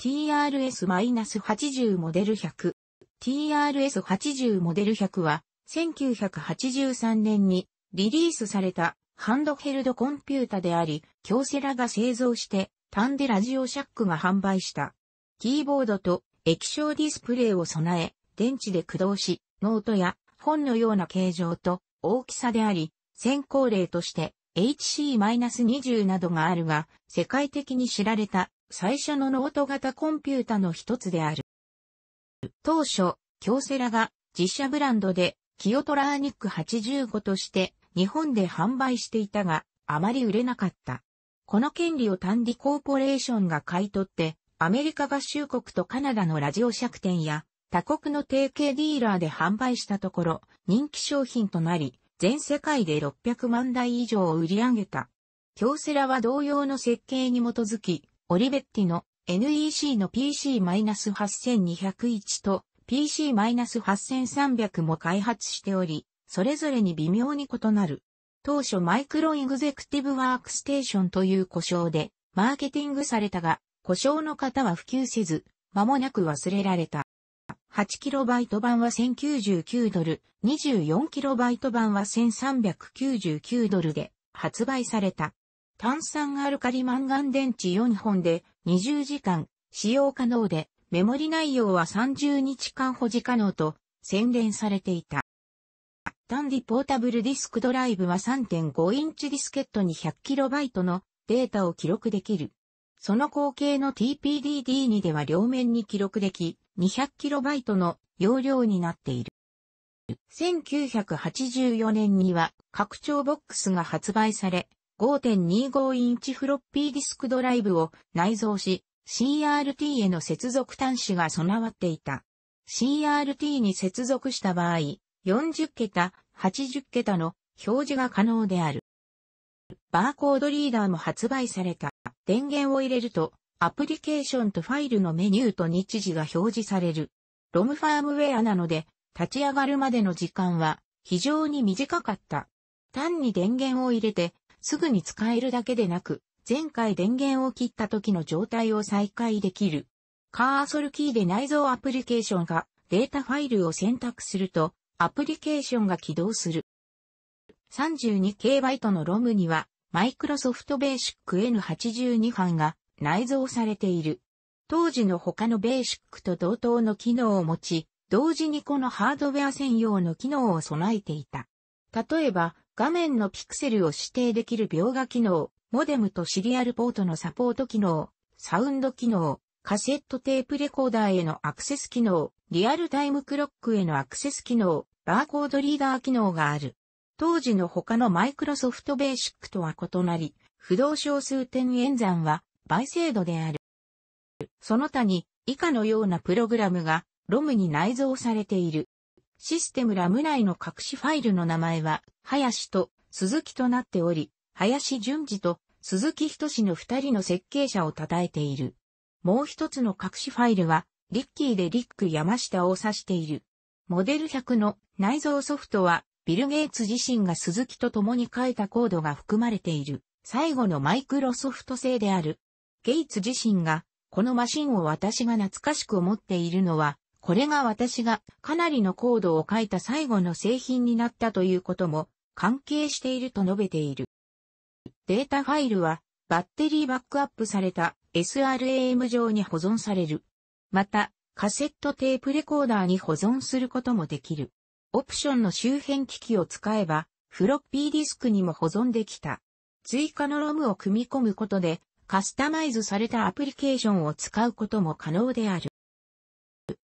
TRS-80 モデル100。TRS-80 モデル100は、1983年にリリースされたハンドヘルドコンピュータであり、京セラが製造して、タンデラジオシャックが販売した。キーボードと液晶ディスプレイを備え、電池で駆動し、ノートや本のような形状と大きさであり、先行例として HC-20 などがあるが、世界的に知られた最初のノート型コンピュータの一つである。当初、京セラが実写ブランドでキオトラーニック85として日本で販売していたが、あまり売れなかった。この権利を単利コーポレーションが買い取って、アメリカ合衆国とカナダのラジオ借店や他国の提携ディーラーで販売したところ、人気商品となり、全世界で600万台以上を売り上げた。京セラは同様の設計に基づき、オリベッティの NEC の PC-8201 と PC-8300 も開発しており、それぞれに微妙に異なる。当初マイクロエグゼクティブワークステーションという故障でマーケティングされたが、故障の方は普及せず、間もなく忘れられた。8KB 版は1099ドル、24KB 版は1399ドルで発売された。炭酸アルカリマンガン電池4本で20時間使用可能で、メモリ内容は30日間保持可能と洗練されていた。単リポータブルディスクドライブは3.5インチディスケットに 100KB のデータを記録できる。その後継の TPDD2 では両面に記録でき、200KB の容量になっている。1984年には拡張ボックスが発売され、5.25インチフロッピーディスクドライブを内蔵し、CRT への接続端子が備わっていた。CRT に接続した場合、40桁、80桁の表示が可能である。バーコードリーダーも発売された。電源を入れると、アプリケーションとファイルのメニューと日時が表示される。ロムファームウェアなので、立ち上がるまでの時間は非常に短かった。単に電源を入れてすぐに使えるだけでなく、前回電源を切った時の状態を再開できる。カーソルキーで内蔵アプリケーションがデータファイルを選択すると、アプリケーションが起動する。32KB の ROM には、Microsoft Basic N82 版が内蔵されている。当時の他の Basic と同等の機能を持ち、同時にこのハードウェア専用の機能を備えていた。例えば、画面のピクセルを指定できる描画機能、モデムとシリアルポートのサポート機能、サウンド機能、カセットテープレコーダーへのアクセス機能、リアルタイムクロックへのアクセス機能、バーコードリーダー機能がある。当時の他のマイクロソフトベーシックとは異なり、不動小数点演算は倍精度である。その他に以下のようなプログラムがロムに内蔵されている。システムラム内の隠しファイルの名前は、林と鈴木となっており、林淳二と鈴木仁の二人の設計者を称えている。もう一つの隠しファイルは、リッキーでリック山下を指している。モデル100の内蔵ソフトは、ビル・ゲイツ自身が鈴木と共に書いたコードが含まれている。最後のマイクロソフト製である。ゲイツ自身が、このマシンを私が懐かしく思っているのは、これが私がかなりのコードを書いた最後の製品になったということも関係していると述べている。データファイルはバッテリーバックアップされた SRAM 上に保存される。また、カセットテープレコーダーに保存することもできる。オプションの周辺機器を使えば、フロッピーディスクにも保存できた。追加のロムを組み込むことで、カスタマイズされたアプリケーションを使うことも可能である。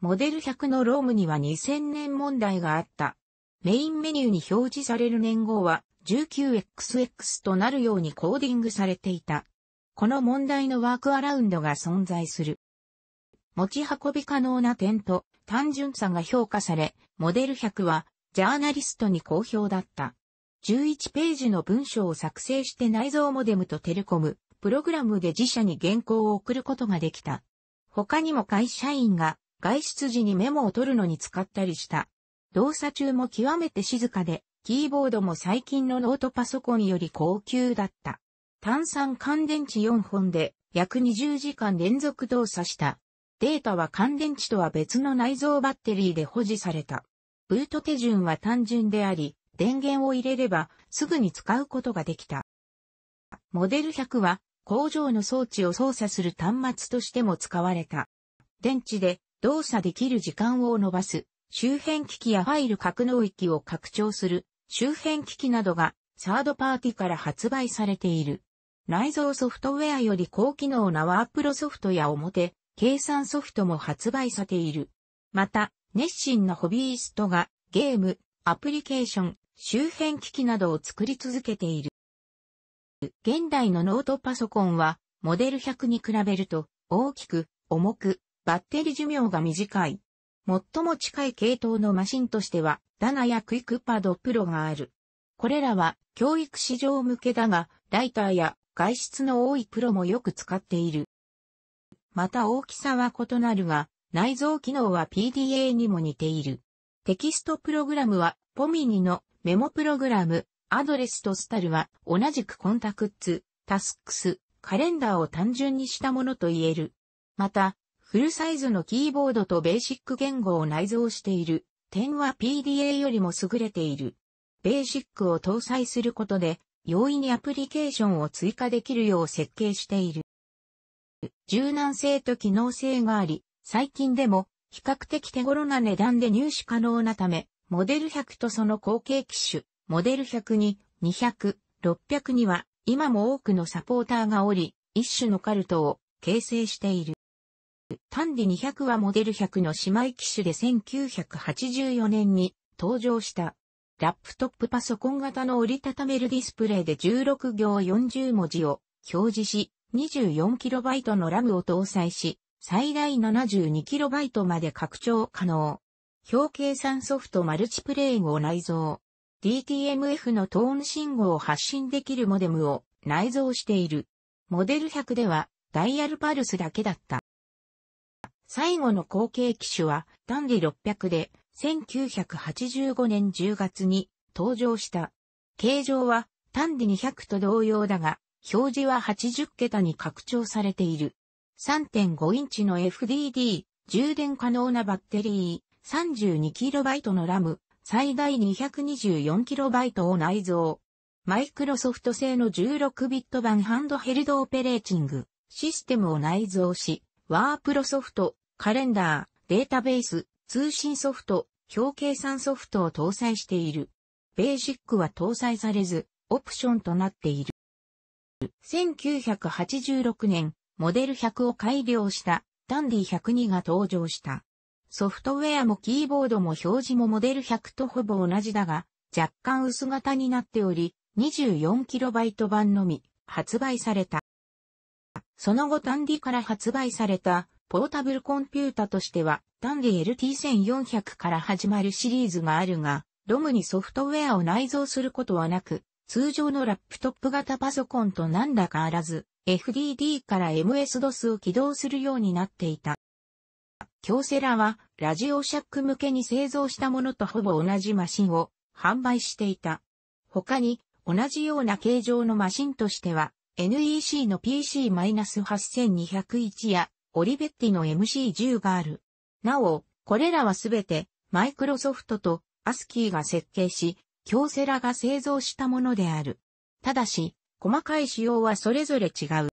モデル100のロームには2000年問題があった。メインメニューに表示される年号は 19XX となるようにコーディングされていた。この問題のワークアラウンドが存在する。持ち運び可能な点と単純さが評価され、モデル100はジャーナリストに好評だった。11ページの文章を作成して内蔵モデムとテレコム、プログラムで自社に原稿を送ることができた。他にも会社員が外出時にメモを取るのに使ったりした。動作中も極めて静かで、キーボードも最近のノートパソコンより高級だった。炭酸乾電池4本で約20時間連続動作した。データは乾電池とは別の内蔵バッテリーで保持された。ブート手順は単純であり、電源を入れればすぐに使うことができた。モデル100は工場の装置を操作する端末としても使われた。電池で動作できる時間を伸ばす、周辺機器やファイル格納域を拡張する、周辺機器などがサードパーティから発売されている。内蔵ソフトウェアより高機能なワープロソフトや表、計算ソフトも発売されている。また、熱心なホビーストがゲーム、アプリケーション、周辺機器などを作り続けている。現代のノートパソコンは、モデル100に比べると、大きく、重く、バッテリー寿命が短い。最も近い系統のマシンとしては、ダナやクイクパドプロがある。これらは教育市場向けだが、ライターや外出の多いプロもよく使っている。また大きさは異なるが、内蔵機能は PDA にも似ている。テキストプログラムは、ポミニのメモプログラム、アドレスとスタルは同じくコンタクッツ、タスクス、カレンダーを単純にしたものと言える。また、フルサイズのキーボードとベーシック言語を内蔵している点は PDA よりも優れている。ベーシックを搭載することで、容易にアプリケーションを追加できるよう設計している。柔軟性と機能性があり、最近でも比較的手頃な値段で入手可能なため、モデル100とその後継機種、モデル100に200、600には今も多くのサポーターがおり、一種のカルトを形成している。単ディ200はモデル100の姉妹機種で1984年に登場した。ラップトップパソコン型の折りたためるディスプレイで16行40文字を表示し、24KB のラムを搭載し、最大 72KB まで拡張可能。表計算ソフトマルチプレイを内蔵。DTMF のトーン信号を発信できるモデムを内蔵している。モデル100ではダイヤルパルスだけだった。最後の後継機種は、単デ600で、1985年10月に登場した。形状は、単デ200と同様だが、表示は80桁に拡張されている。3.5インチの FDD、充電可能なバッテリー、32KB のラム、最大 224KB を内蔵。マイクロソフト製の 16bit 版ハンドヘルドオペレーチングシステムを内蔵し、ワープロソフトカレンダー、データベース、通信ソフト、表計算ソフトを搭載している。ベーシックは搭載されず、オプションとなっている。1986年、モデル100を改良したダンディ102が登場した。ソフトウェアもキーボードも表示もモデル100とほぼ同じだが、若干薄型になっており、24KB 版のみ発売された。その後ダンディから発売されたポータブルコンピュータとしては、ダンディ LT1400 から始まるシリーズがあるが、ロムにソフトウェアを内蔵することはなく、通常のラップトップ型パソコンと何だかあらず、FDD から MS-DOS を起動するようになっていた。京セラは、ラジオシャック向けに製造したものとほぼ同じマシンを販売していた。他に、同じような形状のマシンとしては、NEC の PC-8201 やオリベッティの MC10 がある。なお、これらはすべて、マイクロソフトとアスキーが設計し、京セラが製造したものである。ただし、細かい仕様はそれぞれ違う。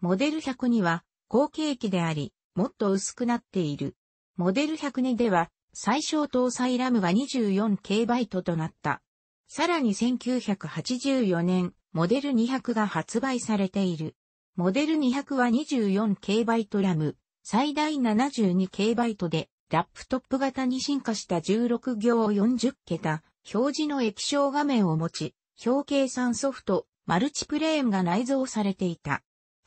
モデル100には、後継機であり、もっと薄くなっている。モデル102では、最小搭載ラムが2 4 k トとなった。さらに1984年、モデル200が発売されている。モデル200は 24KB ラム、最大 72KB で、ラップトップ型に進化した16行40桁、表示の液晶画面を持ち、表計算ソフト、マルチプレーンが内蔵されていた。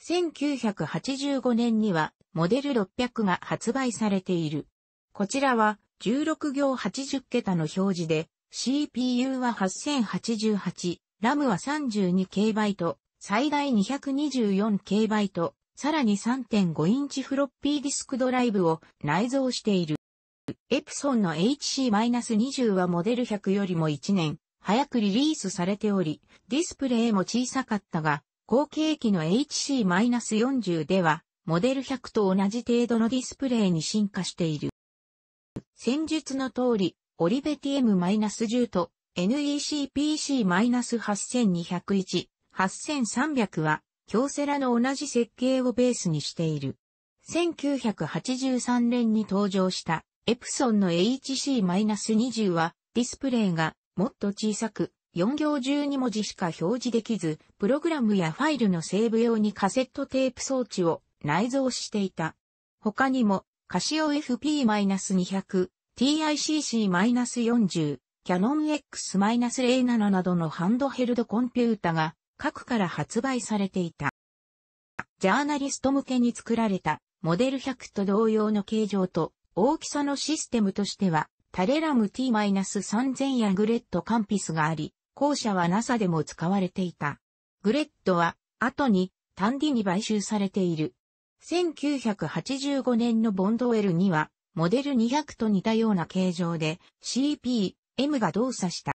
1985年には、モデル600が発売されている。こちらは、16行80桁の表示で、CPU は8088、ラムは 32KB、最大 224K バイト、さらに3.5インチフロッピーディスクドライブを内蔵している。エプソンの HC-20 はモデル100よりも1年早くリリースされており、ディスプレイも小さかったが、後継機の HC-40 では、モデル100と同じ程度のディスプレイに進化している。戦術の通り、オリベ TM-10 と NEC PC-8201 8300は、京セラの同じ設計をベースにしている。1983年に登場したエプソンの HC-20 はディスプレイがもっと小さく4行12文字しか表示できず、プログラムやファイルのセーブ用にカセットテープ装置を内蔵していた。他にも、カシオ FP-200、TICC-40、キャノン x a 7などのハンドヘルドコンピュータが各から発売されていた。ジャーナリスト向けに作られたモデル100と同様の形状と大きさのシステムとしてはタレラム T-3000 やグレッドカンピスがあり、後者は NASA でも使われていた。グレッドは後にタンディに買収されている。1985年のボンドルにはモデル200と似たような形状で CP、M が動作した。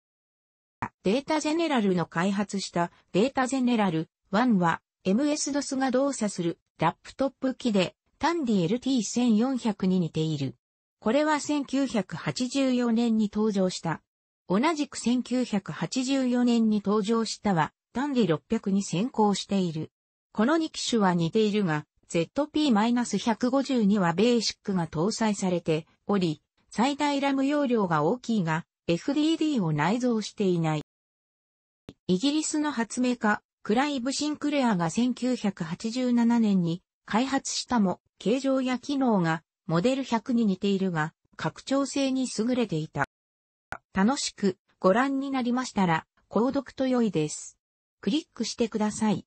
データジェネラルの開発したデータジェネラル1は MS-DOS が動作するラップトップ機でタンディ l t 1 4 0 0に似ている。これは1984年に登場した。同じく1984年に登場したはタディ6 0 0に先行している。この2機種は似ているが、ZP-150 にはベーシックが搭載されており、最大ラム容量が大きいが、FDD を内蔵していない。イギリスの発明家、クライブ・シンクレアが1987年に開発したも、形状や機能がモデル100に似ているが、拡張性に優れていた。楽しくご覧になりましたら、購読と良いです。クリックしてください。